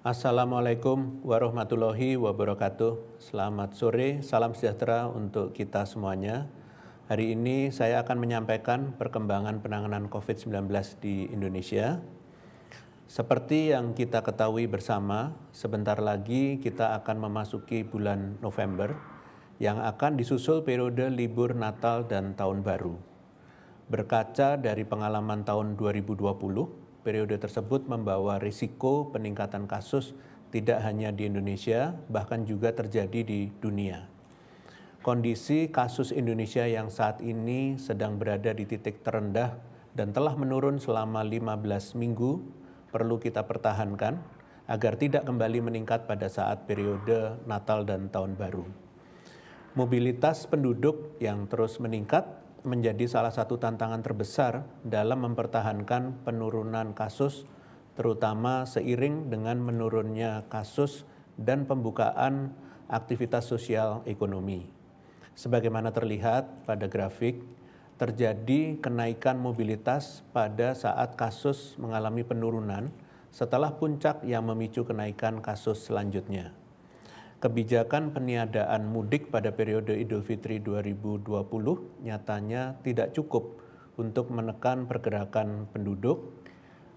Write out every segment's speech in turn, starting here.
Assalamualaikum warahmatullahi wabarakatuh. Selamat sore, salam sejahtera untuk kita semuanya. Hari ini saya akan menyampaikan perkembangan penanganan COVID-19 di Indonesia. Seperti yang kita ketahui bersama, sebentar lagi kita akan memasuki bulan November yang akan disusul periode libur Natal dan Tahun Baru. Berkaca dari pengalaman tahun 2020, periode tersebut membawa risiko peningkatan kasus tidak hanya di Indonesia, bahkan juga terjadi di dunia. Kondisi kasus Indonesia yang saat ini sedang berada di titik terendah dan telah menurun selama 15 minggu perlu kita pertahankan agar tidak kembali meningkat pada saat periode Natal dan Tahun Baru. Mobilitas penduduk yang terus meningkat menjadi salah satu tantangan terbesar dalam mempertahankan penurunan kasus, terutama seiring dengan menurunnya kasus dan pembukaan aktivitas sosial ekonomi. Sebagaimana terlihat pada grafik, terjadi kenaikan mobilitas pada saat kasus mengalami penurunan setelah puncak yang memicu kenaikan kasus selanjutnya kebijakan peniadaan mudik pada periode Idul Fitri 2020 nyatanya tidak cukup untuk menekan pergerakan penduduk.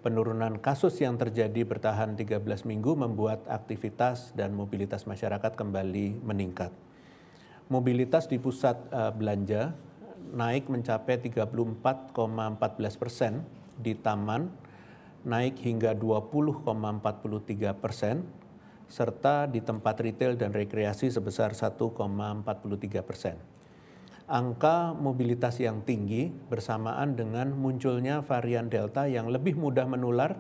Penurunan kasus yang terjadi bertahan 13 minggu membuat aktivitas dan mobilitas masyarakat kembali meningkat. Mobilitas di pusat eh, belanja naik mencapai 34,14 persen di taman, naik hingga 20,43 persen serta di tempat retail dan rekreasi sebesar 1,43 persen. Angka mobilitas yang tinggi bersamaan dengan munculnya varian Delta yang lebih mudah menular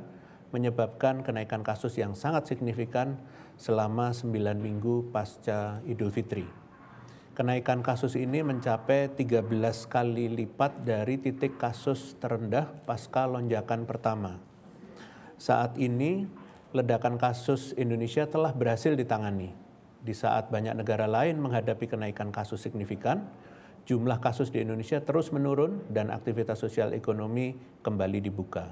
menyebabkan kenaikan kasus yang sangat signifikan selama 9 minggu pasca Idul Fitri. Kenaikan kasus ini mencapai 13 kali lipat dari titik kasus terendah pasca lonjakan pertama. Saat ini ledakan kasus Indonesia telah berhasil ditangani. Di saat banyak negara lain menghadapi kenaikan kasus signifikan, jumlah kasus di Indonesia terus menurun dan aktivitas sosial ekonomi kembali dibuka.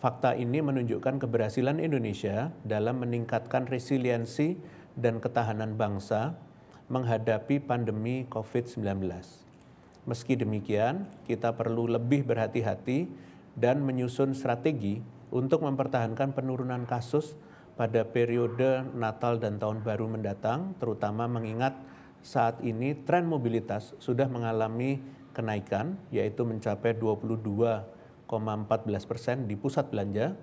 Fakta ini menunjukkan keberhasilan Indonesia dalam meningkatkan resiliensi dan ketahanan bangsa menghadapi pandemi COVID-19. Meski demikian, kita perlu lebih berhati-hati dan menyusun strategi untuk mempertahankan penurunan kasus pada periode Natal dan Tahun Baru mendatang, terutama mengingat saat ini tren mobilitas sudah mengalami kenaikan, yaitu mencapai 22,14 persen di pusat belanja,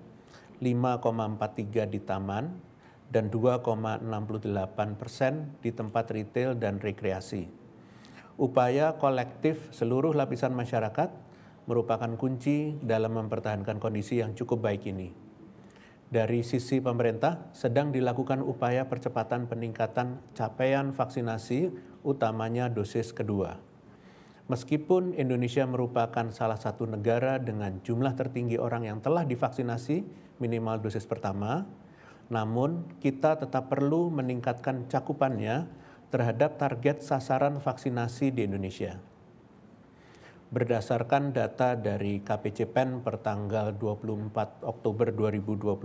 5,43 di taman, dan 2,68 persen di tempat retail dan rekreasi. Upaya kolektif seluruh lapisan masyarakat merupakan kunci dalam mempertahankan kondisi yang cukup baik ini. Dari sisi pemerintah, sedang dilakukan upaya percepatan peningkatan capaian vaksinasi, utamanya dosis kedua. Meskipun Indonesia merupakan salah satu negara dengan jumlah tertinggi orang yang telah divaksinasi minimal dosis pertama, namun kita tetap perlu meningkatkan cakupannya terhadap target sasaran vaksinasi di Indonesia berdasarkan data dari KPCPEN per tanggal 24 Oktober 2021,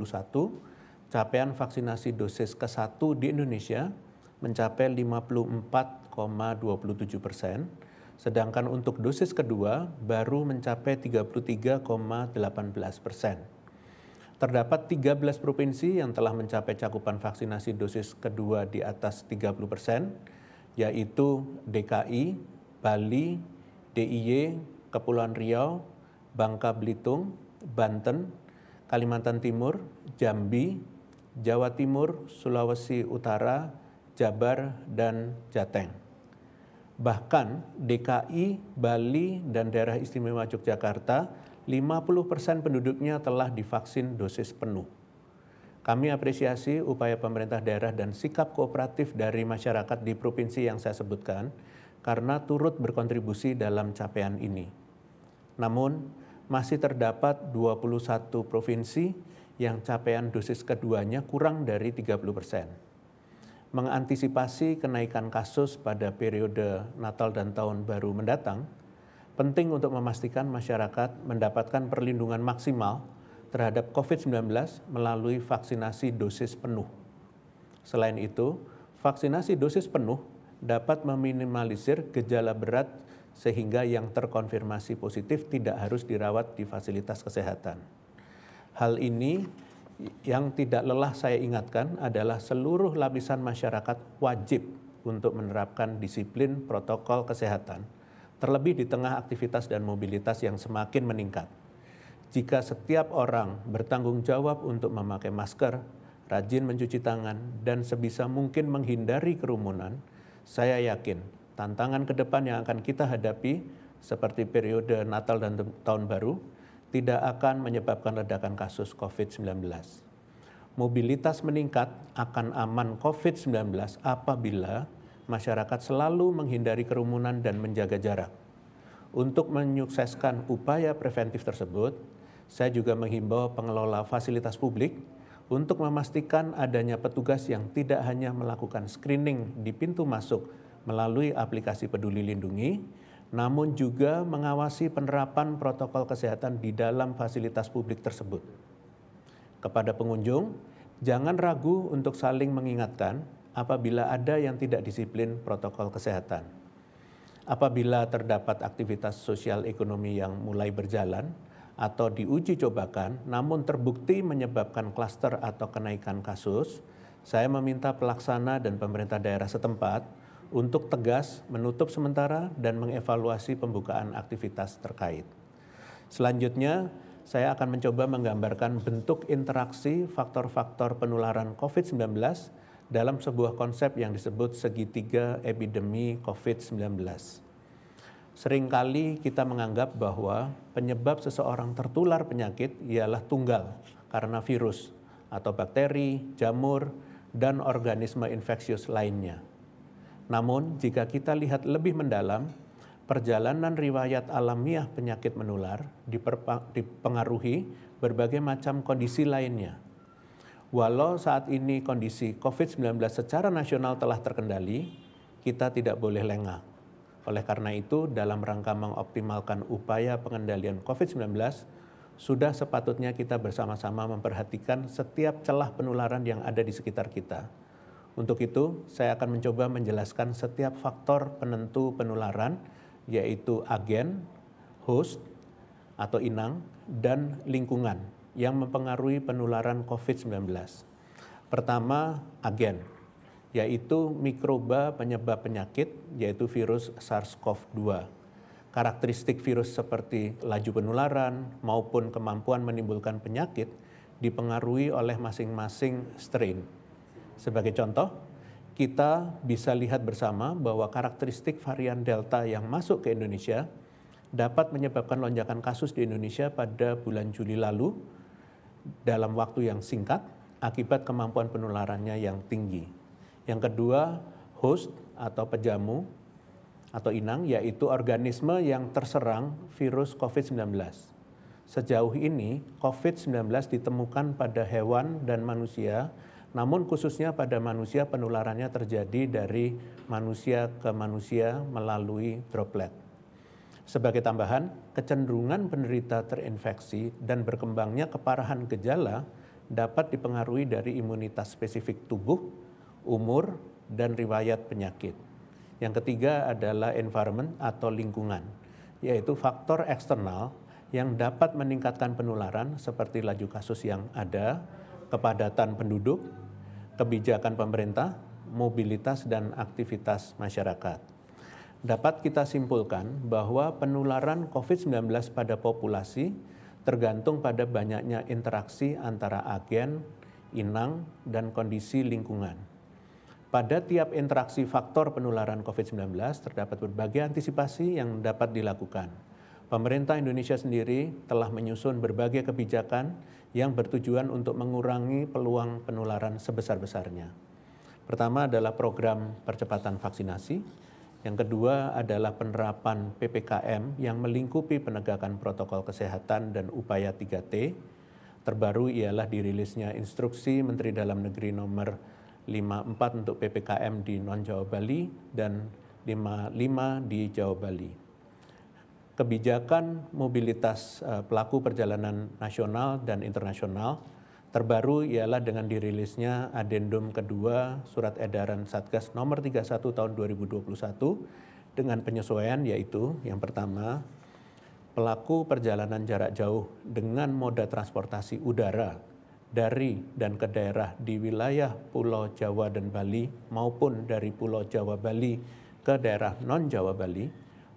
capaian vaksinasi dosis ke-1 di Indonesia mencapai 54,27 persen, sedangkan untuk dosis kedua baru mencapai 33,18 persen. Terdapat 13 provinsi yang telah mencapai cakupan vaksinasi dosis kedua di atas 30 persen, yaitu DKI, Bali, DIY, Kepulauan Riau, Bangka Belitung, Banten, Kalimantan Timur, Jambi, Jawa Timur, Sulawesi Utara, Jabar, dan Jateng. Bahkan DKI, Bali, dan daerah istimewa Yogyakarta, 50% persen penduduknya telah divaksin dosis penuh. Kami apresiasi upaya pemerintah daerah dan sikap kooperatif dari masyarakat di provinsi yang saya sebutkan, karena turut berkontribusi dalam capaian ini. Namun, masih terdapat 21 provinsi yang capaian dosis keduanya kurang dari 30 persen. Mengantisipasi kenaikan kasus pada periode Natal dan Tahun Baru mendatang, penting untuk memastikan masyarakat mendapatkan perlindungan maksimal terhadap COVID-19 melalui vaksinasi dosis penuh. Selain itu, vaksinasi dosis penuh dapat meminimalisir gejala berat sehingga yang terkonfirmasi positif tidak harus dirawat di fasilitas kesehatan. Hal ini yang tidak lelah saya ingatkan adalah seluruh lapisan masyarakat wajib untuk menerapkan disiplin protokol kesehatan, terlebih di tengah aktivitas dan mobilitas yang semakin meningkat. Jika setiap orang bertanggung jawab untuk memakai masker, rajin mencuci tangan, dan sebisa mungkin menghindari kerumunan, saya yakin tantangan ke depan yang akan kita hadapi seperti periode Natal dan Tahun Baru tidak akan menyebabkan ledakan kasus COVID-19. Mobilitas meningkat akan aman COVID-19 apabila masyarakat selalu menghindari kerumunan dan menjaga jarak. Untuk menyukseskan upaya preventif tersebut, saya juga menghimbau pengelola fasilitas publik untuk memastikan adanya petugas yang tidak hanya melakukan screening di pintu masuk melalui aplikasi Peduli Lindungi, namun juga mengawasi penerapan protokol kesehatan di dalam fasilitas publik tersebut. Kepada pengunjung, jangan ragu untuk saling mengingatkan apabila ada yang tidak disiplin protokol kesehatan. Apabila terdapat aktivitas sosial ekonomi yang mulai berjalan, atau diuji cobakan namun terbukti menyebabkan klaster atau kenaikan kasus, saya meminta pelaksana dan pemerintah daerah setempat untuk tegas menutup sementara dan mengevaluasi pembukaan aktivitas terkait. Selanjutnya, saya akan mencoba menggambarkan bentuk interaksi faktor-faktor penularan COVID-19 dalam sebuah konsep yang disebut segitiga epidemi COVID-19. Seringkali kita menganggap bahwa penyebab seseorang tertular penyakit ialah tunggal karena virus atau bakteri, jamur, dan organisme infeksius lainnya. Namun, jika kita lihat lebih mendalam, perjalanan riwayat alamiah penyakit menular dipengaruhi berbagai macam kondisi lainnya. Walau saat ini kondisi COVID-19 secara nasional telah terkendali, kita tidak boleh lengah oleh karena itu, dalam rangka mengoptimalkan upaya pengendalian COVID-19, sudah sepatutnya kita bersama-sama memperhatikan setiap celah penularan yang ada di sekitar kita. Untuk itu, saya akan mencoba menjelaskan setiap faktor penentu penularan, yaitu agen, host atau inang, dan lingkungan yang mempengaruhi penularan COVID-19. Pertama, agen yaitu mikroba penyebab penyakit, yaitu virus SARS-CoV-2. Karakteristik virus seperti laju penularan maupun kemampuan menimbulkan penyakit dipengaruhi oleh masing-masing strain. Sebagai contoh, kita bisa lihat bersama bahwa karakteristik varian Delta yang masuk ke Indonesia dapat menyebabkan lonjakan kasus di Indonesia pada bulan Juli lalu dalam waktu yang singkat akibat kemampuan penularannya yang tinggi. Yang kedua, host atau pejamu atau inang yaitu organisme yang terserang virus COVID-19. Sejauh ini, COVID-19 ditemukan pada hewan dan manusia, namun khususnya pada manusia penularannya terjadi dari manusia ke manusia melalui droplet. Sebagai tambahan, kecenderungan penderita terinfeksi dan berkembangnya keparahan gejala dapat dipengaruhi dari imunitas spesifik tubuh umur, dan riwayat penyakit. Yang ketiga adalah environment atau lingkungan, yaitu faktor eksternal yang dapat meningkatkan penularan seperti laju kasus yang ada, kepadatan penduduk, kebijakan pemerintah, mobilitas dan aktivitas masyarakat. Dapat kita simpulkan bahwa penularan COVID-19 pada populasi tergantung pada banyaknya interaksi antara agen, inang, dan kondisi lingkungan pada tiap interaksi faktor penularan COVID-19 terdapat berbagai antisipasi yang dapat dilakukan. Pemerintah Indonesia sendiri telah menyusun berbagai kebijakan yang bertujuan untuk mengurangi peluang penularan sebesar-besarnya. Pertama adalah program percepatan vaksinasi, yang kedua adalah penerapan PPKM yang melingkupi penegakan protokol kesehatan dan upaya 3T. Terbaru ialah dirilisnya instruksi Menteri Dalam Negeri nomor 54 untuk PPKM di non-Jawa Bali, dan 55 di Jawa Bali. Kebijakan mobilitas eh, pelaku perjalanan nasional dan internasional terbaru ialah dengan dirilisnya adendum kedua surat edaran Satgas nomor 31 tahun 2021 dengan penyesuaian yaitu yang pertama pelaku perjalanan jarak jauh dengan moda transportasi udara dari dan ke daerah di wilayah Pulau Jawa dan Bali maupun dari Pulau Jawa Bali ke daerah non-Jawa Bali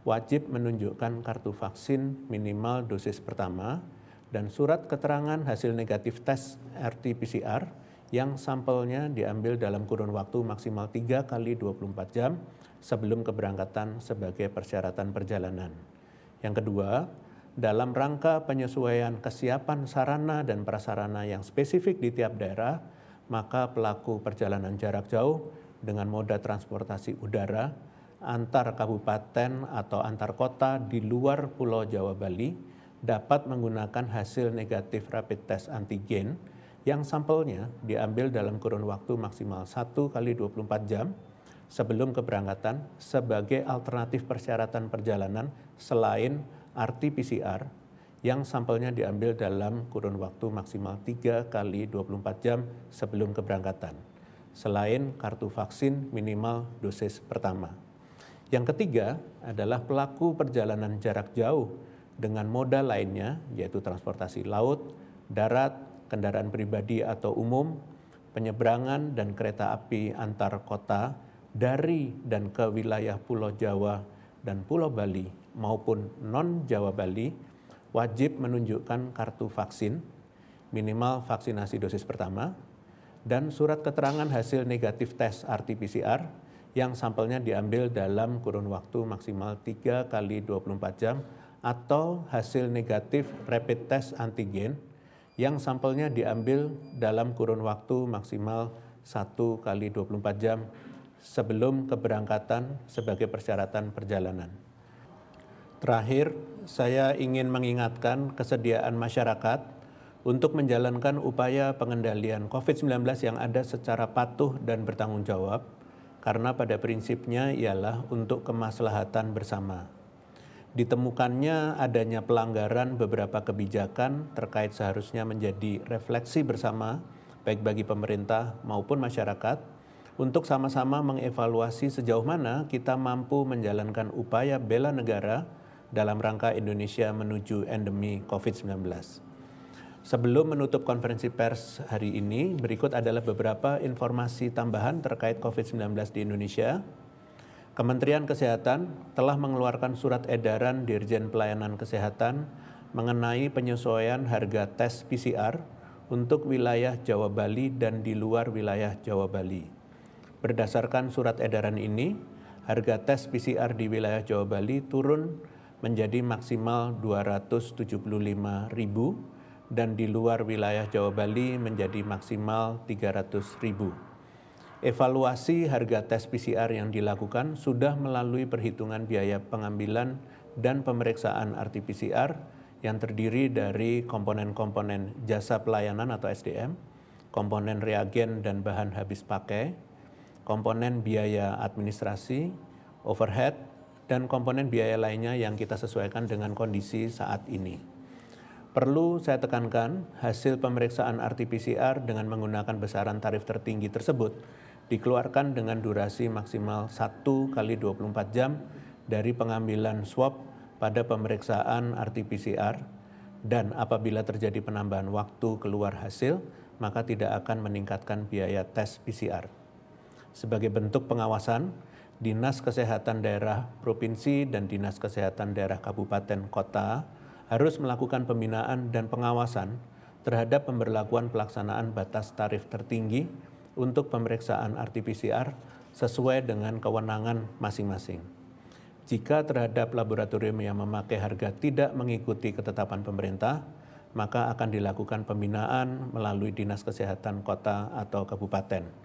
wajib menunjukkan kartu vaksin minimal dosis pertama dan surat keterangan hasil negatif tes RT-PCR yang sampelnya diambil dalam kurun waktu maksimal 3 kali 24 jam sebelum keberangkatan sebagai persyaratan perjalanan. Yang kedua, dalam rangka penyesuaian kesiapan sarana dan prasarana yang spesifik di tiap daerah, maka pelaku perjalanan jarak jauh dengan moda transportasi udara antar kabupaten atau antar kota di luar Pulau Jawa Bali dapat menggunakan hasil negatif rapid test antigen yang sampelnya diambil dalam kurun waktu maksimal 1 kali 24 jam sebelum keberangkatan sebagai alternatif persyaratan perjalanan selain RT-PCR yang sampelnya diambil dalam kurun waktu maksimal 3 kali 24 jam sebelum keberangkatan, selain kartu vaksin minimal dosis pertama. Yang ketiga adalah pelaku perjalanan jarak jauh dengan moda lainnya, yaitu transportasi laut, darat, kendaraan pribadi atau umum, penyeberangan, dan kereta api antar kota dari dan ke wilayah Pulau Jawa dan Pulau Bali maupun non-Jawa Bali wajib menunjukkan kartu vaksin, minimal vaksinasi dosis pertama, dan surat keterangan hasil negatif tes RT-PCR yang sampelnya diambil dalam kurun waktu maksimal 3 kali 24 jam atau hasil negatif rapid test antigen yang sampelnya diambil dalam kurun waktu maksimal 1 kali 24 jam sebelum keberangkatan sebagai persyaratan perjalanan. Terakhir, saya ingin mengingatkan kesediaan masyarakat untuk menjalankan upaya pengendalian COVID-19 yang ada secara patuh dan bertanggung jawab, karena pada prinsipnya ialah untuk kemaslahatan bersama. Ditemukannya adanya pelanggaran beberapa kebijakan terkait seharusnya menjadi refleksi bersama, baik bagi pemerintah maupun masyarakat, untuk sama-sama mengevaluasi sejauh mana kita mampu menjalankan upaya bela negara dalam rangka Indonesia menuju endemi COVID-19. Sebelum menutup konferensi pers hari ini, berikut adalah beberapa informasi tambahan terkait COVID-19 di Indonesia. Kementerian Kesehatan telah mengeluarkan surat edaran Dirjen Pelayanan Kesehatan mengenai penyesuaian harga tes PCR untuk wilayah Jawa Bali dan di luar wilayah Jawa Bali. Berdasarkan surat edaran ini, harga tes PCR di wilayah Jawa Bali turun menjadi maksimal 275 ribu dan di luar wilayah Jawa Bali menjadi maksimal 300 ribu. Evaluasi harga tes PCR yang dilakukan sudah melalui perhitungan biaya pengambilan dan pemeriksaan RT-PCR yang terdiri dari komponen-komponen jasa pelayanan atau SDM, komponen reagen dan bahan habis pakai, komponen biaya administrasi, overhead, dan komponen biaya lainnya yang kita sesuaikan dengan kondisi saat ini. Perlu saya tekankan, hasil pemeriksaan RT-PCR dengan menggunakan besaran tarif tertinggi tersebut dikeluarkan dengan durasi maksimal 1 kali 24 jam dari pengambilan swab pada pemeriksaan RT-PCR dan apabila terjadi penambahan waktu keluar hasil, maka tidak akan meningkatkan biaya tes PCR. Sebagai bentuk pengawasan, Dinas Kesehatan Daerah Provinsi dan Dinas Kesehatan Daerah Kabupaten Kota harus melakukan pembinaan dan pengawasan terhadap pemberlakuan pelaksanaan batas tarif tertinggi untuk pemeriksaan RT-PCR sesuai dengan kewenangan masing-masing. Jika terhadap laboratorium yang memakai harga tidak mengikuti ketetapan pemerintah, maka akan dilakukan pembinaan melalui Dinas Kesehatan Kota atau Kabupaten.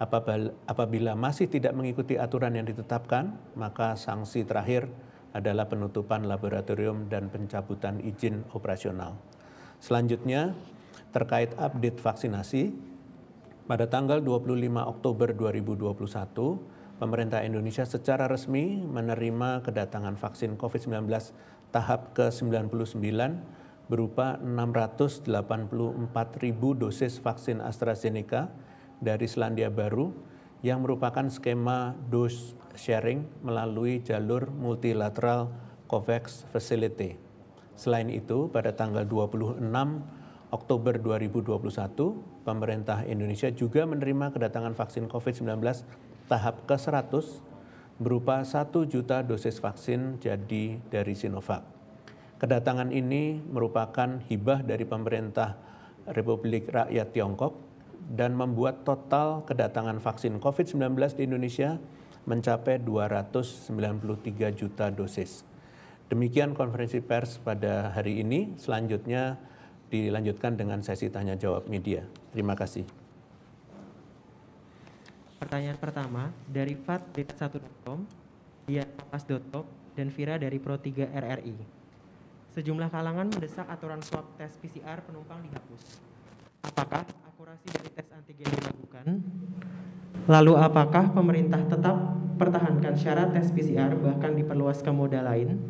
Apabila masih tidak mengikuti aturan yang ditetapkan, maka sanksi terakhir adalah penutupan laboratorium dan pencabutan izin operasional. Selanjutnya, terkait update vaksinasi, pada tanggal 25 Oktober 2021, pemerintah Indonesia secara resmi menerima kedatangan vaksin COVID-19 tahap ke-99 berupa 684.000 dosis vaksin AstraZeneca dari Selandia Baru yang merupakan skema dose sharing melalui jalur multilateral COVAX Facility. Selain itu, pada tanggal 26 Oktober 2021, pemerintah Indonesia juga menerima kedatangan vaksin COVID-19 tahap ke-100 berupa 1 juta dosis vaksin jadi dari Sinovac. Kedatangan ini merupakan hibah dari pemerintah Republik Rakyat Tiongkok dan membuat total kedatangan vaksin COVID-19 di Indonesia mencapai 293 juta dosis. Demikian konferensi pers pada hari ini. Selanjutnya dilanjutkan dengan sesi tanya jawab media. Terima kasih. Pertanyaan pertama dari Fat dari com Dian Kompas.com, dan Vira dari Pro3 RRI. Sejumlah kalangan mendesak aturan swab tes PCR penumpang dihapus. Apakah dari tes antigen dilakukan? Lalu apakah pemerintah tetap pertahankan syarat tes PCR bahkan diperluas ke moda lain?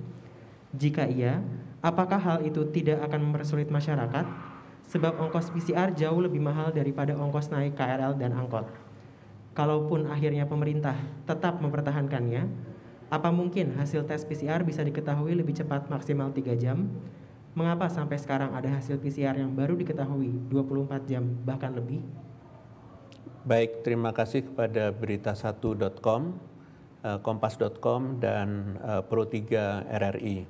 Jika iya, apakah hal itu tidak akan mempersulit masyarakat? Sebab ongkos PCR jauh lebih mahal daripada ongkos naik KRL dan angkot. Kalaupun akhirnya pemerintah tetap mempertahankannya, apa mungkin hasil tes PCR bisa diketahui lebih cepat maksimal 3 jam? Mengapa sampai sekarang ada hasil PCR yang baru diketahui 24 jam bahkan lebih? Baik, terima kasih kepada berita1.com, eh, kompas.com dan eh, Pro3 RRI.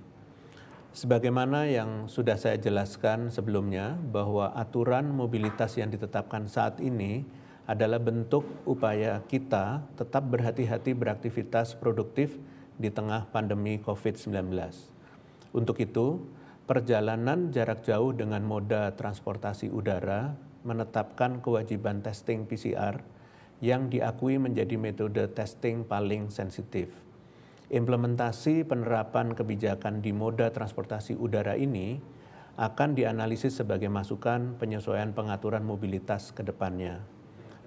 Sebagaimana yang sudah saya jelaskan sebelumnya bahwa aturan mobilitas yang ditetapkan saat ini adalah bentuk upaya kita tetap berhati-hati beraktivitas produktif di tengah pandemi COVID-19. Untuk itu, perjalanan jarak jauh dengan moda transportasi udara menetapkan kewajiban testing PCR yang diakui menjadi metode testing paling sensitif. Implementasi penerapan kebijakan di moda transportasi udara ini akan dianalisis sebagai masukan penyesuaian pengaturan mobilitas ke depannya.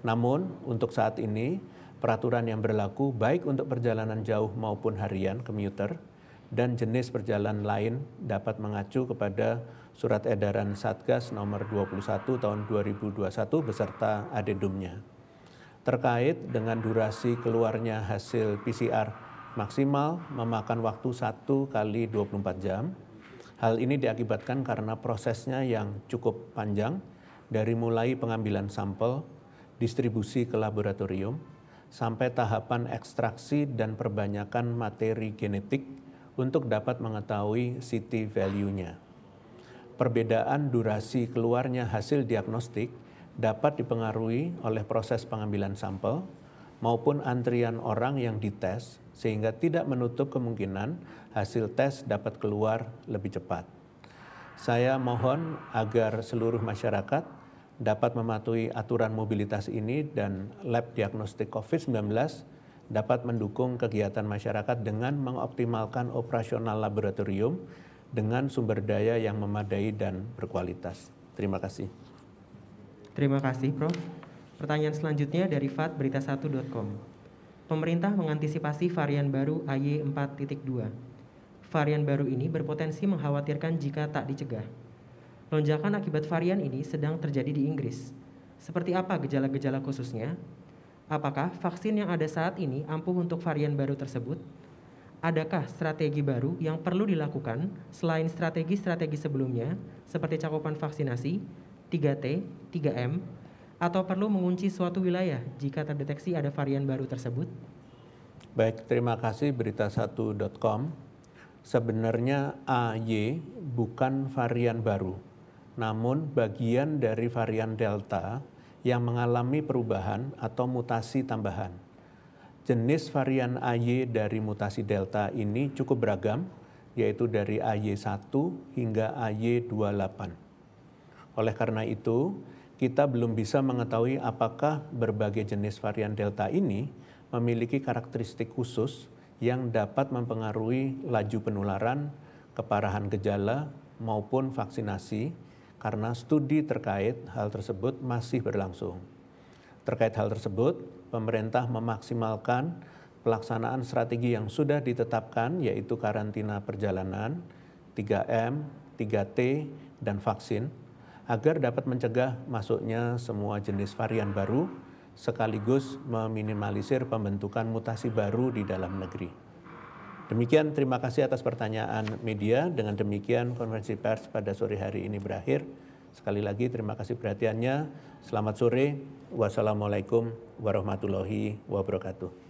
Namun, untuk saat ini, peraturan yang berlaku baik untuk perjalanan jauh maupun harian commuter dan jenis perjalanan lain dapat mengacu kepada Surat Edaran Satgas nomor 21 tahun 2021 beserta adendumnya. Terkait dengan durasi keluarnya hasil PCR maksimal memakan waktu 1 kali 24 jam. Hal ini diakibatkan karena prosesnya yang cukup panjang dari mulai pengambilan sampel, distribusi ke laboratorium, sampai tahapan ekstraksi dan perbanyakan materi genetik untuk dapat mengetahui city value-nya. Perbedaan durasi keluarnya hasil diagnostik dapat dipengaruhi oleh proses pengambilan sampel maupun antrian orang yang dites sehingga tidak menutup kemungkinan hasil tes dapat keluar lebih cepat. Saya mohon agar seluruh masyarakat dapat mematuhi aturan mobilitas ini dan lab diagnostik COVID-19 dapat mendukung kegiatan masyarakat dengan mengoptimalkan operasional laboratorium dengan sumber daya yang memadai dan berkualitas. Terima kasih. Terima kasih, Prof. Pertanyaan selanjutnya dari fatberita1.com. Pemerintah mengantisipasi varian baru AY4.2. Varian baru ini berpotensi mengkhawatirkan jika tak dicegah. Lonjakan akibat varian ini sedang terjadi di Inggris. Seperti apa gejala-gejala khususnya? Apakah vaksin yang ada saat ini ampuh untuk varian baru tersebut? Adakah strategi baru yang perlu dilakukan selain strategi-strategi sebelumnya seperti cakupan vaksinasi, 3T, 3M, atau perlu mengunci suatu wilayah jika terdeteksi ada varian baru tersebut? Baik, terima kasih berita1.com. Sebenarnya AY bukan varian baru, namun bagian dari varian Delta yang mengalami perubahan atau mutasi tambahan. Jenis varian AY dari mutasi delta ini cukup beragam, yaitu dari AY1 hingga AY28. Oleh karena itu, kita belum bisa mengetahui apakah berbagai jenis varian delta ini memiliki karakteristik khusus yang dapat mempengaruhi laju penularan, keparahan gejala, maupun vaksinasi karena studi terkait hal tersebut masih berlangsung. Terkait hal tersebut, pemerintah memaksimalkan pelaksanaan strategi yang sudah ditetapkan yaitu karantina perjalanan, 3M, 3T, dan vaksin agar dapat mencegah masuknya semua jenis varian baru sekaligus meminimalisir pembentukan mutasi baru di dalam negeri. Demikian terima kasih atas pertanyaan media. Dengan demikian konferensi pers pada sore hari ini berakhir. Sekali lagi terima kasih perhatiannya. Selamat sore. Wassalamualaikum warahmatullahi wabarakatuh.